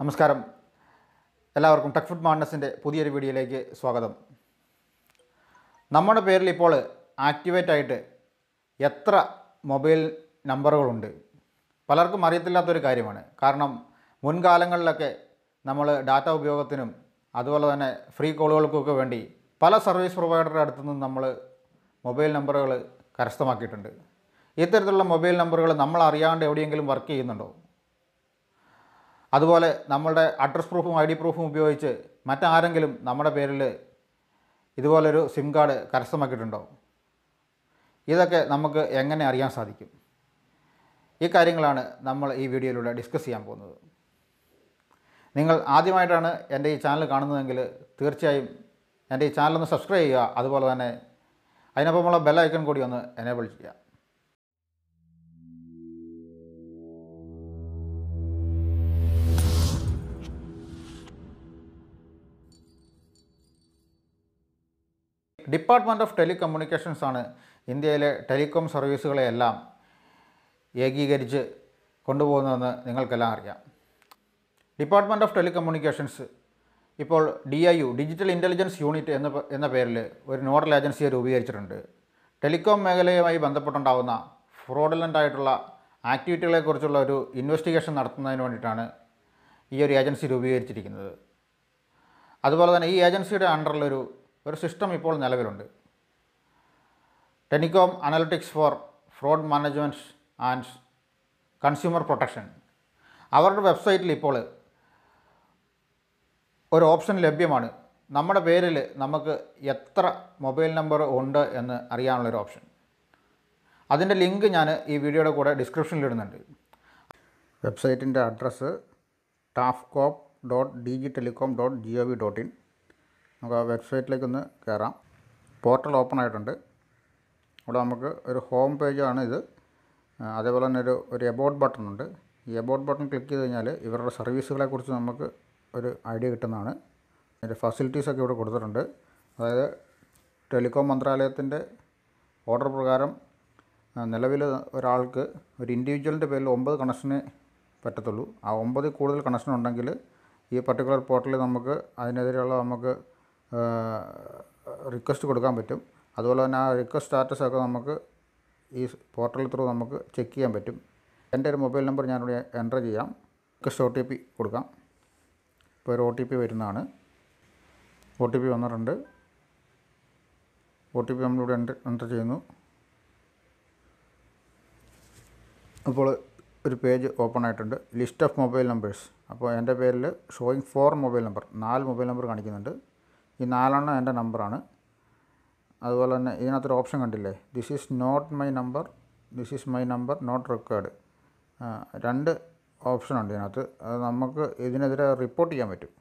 നമസ്കാരം എല്ലാവർക്കും tech food മാഡ്നസിൻ്റെ പുതിയൊരു വീഡിയോയിലേക്ക് സ്വാഗതം നമ്മുടെ പേരിൽ ഇപ്പോൾ ആക്ടിവേറ്റ് ആയിട്ട് എത്ര മൊബൈൽ നമ്പറുകളുണ്ട് പലർക്കും അറിയത്തില്ലാത്തൊരു കാര്യമാണ് കാരണം മുൻകാലങ്ങളിലൊക്കെ നമ്മൾ ഡാറ്റ ഉപയോഗത്തിനും അതുപോലെ തന്നെ ഫ്രീ കോളുകൾക്കൊക്കെ വേണ്ടി പല സർവീസ് പ്രൊവൈഡറുടെ അടുത്തു നിന്ന് നമ്മൾ മൊബൈൽ നമ്പറുകൾ കരസ്ഥമാക്കിയിട്ടുണ്ട് ഇത്തരത്തിലുള്ള മൊബൈൽ നമ്പറുകൾ നമ്മൾ അറിയാണ്ട് എവിടെയെങ്കിലും വർക്ക് ചെയ്യുന്നുണ്ടോ അതുപോലെ നമ്മളുടെ അഡ്രസ് പ്രൂഫും ഐ ഡി പ്രൂഫും ഉപയോഗിച്ച് മറ്റാരെങ്കിലും നമ്മുടെ പേരിൽ ഇതുപോലൊരു സിം കാർഡ് കരസ്ഥമാക്കിയിട്ടുണ്ടോ ഇതൊക്കെ നമുക്ക് എങ്ങനെ അറിയാൻ സാധിക്കും ഈ കാര്യങ്ങളാണ് നമ്മൾ ഈ വീഡിയോയിലൂടെ ഡിസ്കസ് ചെയ്യാൻ പോകുന്നത് നിങ്ങൾ ആദ്യമായിട്ടാണ് എൻ്റെ ഈ ചാനൽ കാണുന്നതെങ്കിൽ തീർച്ചയായും എൻ്റെ ഈ ചാനൽ ഒന്ന് സബ്സ്ക്രൈബ് ചെയ്യുക അതുപോലെ തന്നെ അതിനൊപ്പമുള്ള ബെൽ ഐക്കൺ കൂടി ഒന്ന് എനേബിൾ ചെയ്യുക ഡിപ്പാർട്ട്മെൻറ്റ് ഓഫ് ടെലികമ്മ്യൂണിക്കേഷൻസ് ആണ് ഇന്ത്യയിലെ ടെലികോം സർവീസുകളെയെല്ലാം ഏകീകരിച്ച് കൊണ്ടുപോകുന്നതെന്ന് നിങ്ങൾക്കെല്ലാം അറിയാം ഡിപ്പാർട്ട്മെൻറ്റ് ഓഫ് ടെലികമ്മ്യൂണിക്കേഷൻസ് ഇപ്പോൾ D I U digital intelligence unit എന്ന എന്ന പേരിൽ ഒരു നോഡൽ ഏജൻസിയെ രൂപീകരിച്ചിട്ടുണ്ട് ടെലികോം മേഖലയുമായി ബന്ധപ്പെട്ടുണ്ടാവുന്ന ഫ്രോഡലൻ്റ് ആയിട്ടുള്ള ആക്ടിവിറ്റികളെക്കുറിച്ചുള്ള ഒരു ഇൻവെസ്റ്റിഗേഷൻ നടത്തുന്നതിന് വേണ്ടിയിട്ടാണ് ഈ ഒരു ഏജൻസി രൂപീകരിച്ചിരിക്കുന്നത് അതുപോലെ തന്നെ ഈ ഏജൻസിയുടെ അണ്ടറിലൊരു ഒരു സിസ്റ്റം ഇപ്പോൾ നിലവിലുണ്ട് telecom analytics for fraud management and consumer protection അവരുടെ വെബ്സൈറ്റിൽ ഇപ്പോൾ ഒരു ഓപ്ഷൻ ലഭ്യമാണ് നമ്മുടെ പേരിൽ നമുക്ക് എത്ര മൊബൈൽ നമ്പർ ഉണ്ട് എന്ന് അറിയാനുള്ളൊരു ഓപ്ഷൻ അതിൻ്റെ ലിങ്ക് ഞാൻ ഈ വീഡിയോയുടെ കൂടെ ഡിസ്ക്രിപ്ഷനിൽ ഇടുന്നുണ്ട് വെബ്സൈറ്റിൻ്റെ address tafcop dot D G telecom dot G O V dot in നമുക്ക് ആ വെബ്സൈറ്റിലേക്കൊന്ന് കയറാം പോർട്ടൽ ഓപ്പൺ ആയിട്ടുണ്ട് അവിടെ നമുക്ക് ഒരു ഹോം പേജാണ് ഇത് അതേപോലെ തന്നെ ഒരു ഒരു എബോട്ട് ബട്ടൺ ഉണ്ട് ഈ എബോട്ട് ബട്ടൺ ക്ലിക്ക് ചെയ്ത് കഴിഞ്ഞാൽ ഇവരുടെ സർവീസുകളെക്കുറിച്ച് നമുക്ക് ഒരു ഐഡിയ കിട്ടുന്നതാണ് അതിൻ്റെ ഫെസിലിറ്റീസൊക്കെ ഇവിടെ കൊടുത്തിട്ടുണ്ട് അതായത് ടെലികോം മന്ത്രാലയത്തിൻ്റെ ഓർഡർ പ്രകാരം നിലവിൽ ഒരാൾക്ക് ഒരു ഇൻഡിവിജ്വലിൻ്റെ പേരിൽ ഒമ്പത് കണക്ഷന് പറ്റത്തുള്ളൂ ആ ഒമ്പതിൽ കൂടുതൽ കണക്ഷൻ ഉണ്ടെങ്കിൽ ഈ പർട്ടിക്കുലർ പോർട്ടലിൽ നമുക്ക് അതിനെതിരെയുള്ള നമുക്ക് റിക്വസ്റ്റ് കൊടുക്കാൻ പറ്റും അതുപോലെ തന്നെ ആ റിക്വസ്റ്റ് സ്റ്റാറ്റസൊക്കെ നമുക്ക് ഈ പോർട്ടൽ ത്രൂ നമുക്ക് ചെക്ക് ചെയ്യാൻ പറ്റും എൻ്റെ ഒരു മൊബൈൽ നമ്പർ ഞാനിവിടെ എൻ്റർ ചെയ്യാം റിക്വസ്റ്റ് ഒ ടി പി കൊടുക്കാം ഇപ്പോൾ ഒരു ഒ ടി പി വരുന്നതാണ് ഒ ടി പി വന്നിട്ടുണ്ട് ഒ ടി പി നമ്മളിവിടെ എൻ്റർ എൻ്റർ ചെയ്യുന്നു അപ്പോൾ ഒരു പേജ് ഓപ്പൺ ആയിട്ടുണ്ട് ലിസ്റ്റ് ഓഫ് മൊബൈൽ നമ്പേഴ്സ് അപ്പോൾ എൻ്റെ പേരിൽ ഷോയിങ് ഫോർ മൊബൈൽ നമ്പർ നാല് മൊബൈൽ നമ്പർ കാണിക്കുന്നുണ്ട് ഈ നാലെണ്ണം എൻ്റെ നമ്പറാണ് അതുപോലെ തന്നെ ഇതിനകത്തൊരു ഓപ്ഷൻ കണ്ടില്ലേ this is not my number this is my number not recorded രണ്ട് ഓപ്ഷനുണ്ട് ഇതിനകത്ത് അത് നമുക്ക് ഇതിനെതിരെ റിപ്പോർട്ട് ചെയ്യാൻ പറ്റും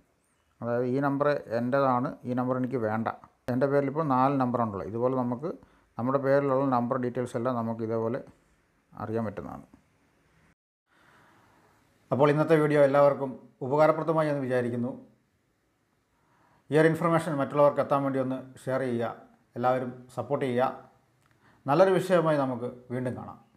അതായത് ഈ നമ്പർ എൻ്റേതാണ് ഈ നമ്പർ എനിക്ക് വേണ്ട എൻ്റെ പേരിൽ ഇപ്പോൾ നാല് നമ്പറുണ്ടല്ലോ ഇതുപോലെ നമുക്ക് നമ്മുടെ പേരിലുള്ള നമ്പർ ഡീറ്റെയിൽസ് എല്ലാം നമുക്ക് ഇതേപോലെ അറിയാൻ പറ്റുന്നതാണ് അപ്പോൾ ഇന്നത്തെ വീഡിയോ എല്ലാവർക്കും ഉപകാരപ്രദമായി എന്ന് വിചാരിക്കുന്നു ഈ ഒരു ഇൻഫർമേഷൻ മറ്റുള്ളവർക്ക് എത്താൻ വേണ്ടി ഒന്ന് ഷെയർ ചെയ്യുക എല്ലാവരും സപ്പോർട്ട് ചെയ്യുക നല്ലൊരു വിഷയമായി നമുക്ക് വീണ്ടും കാണാം